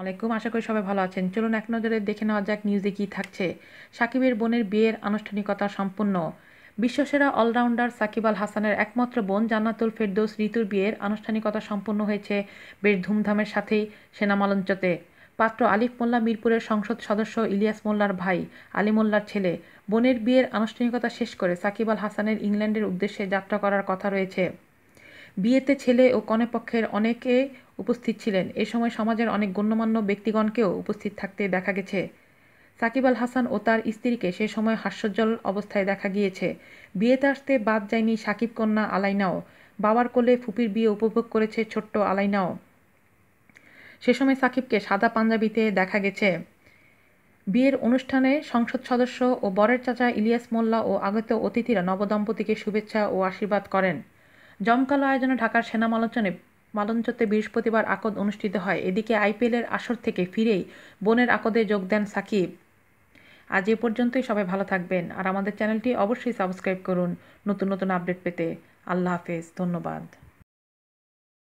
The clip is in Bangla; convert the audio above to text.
আলাইকুম আশা করি সবাই ভালো আছেন চলুন এক নজরে দেখে নেওয়া যাক নিউজে কী থাকছে সাকিবের বোনের বিয়ের আনুষ্ঠানিকতা সম্পূর্ণ বিশ্বসেরা অলরাউন্ডার সাকিব আল হাসানের একমাত্র বোন জান্নাতুল ফেরদৌস ঋতুর বিয়ের আনুষ্ঠানিকতা সম্পন্ন হয়েছে বেশ ধুমধামের সাথেই সেনামালঞ্চতে পাত্র আলিফ মোল্লা মিরপুরের সংসদ সদস্য ইলিয়াস মোল্লার ভাই আলী মোল্লার ছেলে বোনের বিয়ের আনুষ্ঠানিকতা শেষ করে সাকিব আল হাসানের ইংল্যান্ডের উদ্দেশ্যে যাত্রা করার কথা রয়েছে বিয়েতে ছেলে ও পক্ষের অনেকে উপস্থিত ছিলেন এ সময় সমাজের অনেক গণ্যমান্য ব্যক্তিগণকেও উপস্থিত থাকতে দেখা গেছে সাকিব আল হাসান ও তার স্ত্রীকে সে সময় হাস্যজ্জ্বল অবস্থায় দেখা গিয়েছে বিয়েতে আসতে বাদ যায়নি সাকিব কন্যা আলাইনাও বাবার কোলে ফুপির বিয়ে উপভোগ করেছে ছোট্ট আলাইনাও সে সময় সাকিবকে সাদা পাঞ্জাবিতে দেখা গেছে বিয়ের অনুষ্ঠানে সংসদ সদস্য ও বরের চাচা ইলিয়াস মোল্লা ও আগত অতিথিরা নবদম্পতিকে শুভেচ্ছা ও আশীর্বাদ করেন জমকালো আয়োজনে ঢাকার সেনা মালঞ্চনে মালঞ্চতে বৃহস্পতিবার আকদ অনুষ্ঠিত হয় এদিকে আইপিএলের আসর থেকে ফিরেই বোনের আকদে যোগ দেন সাকিব আজ এ পর্যন্তই সবাই ভালো থাকবেন আর আমাদের চ্যানেলটি অবশ্যই সাবস্ক্রাইব করুন নতুন নতুন আপডেট পেতে আল্লাহ হাফেজ ধন্যবাদ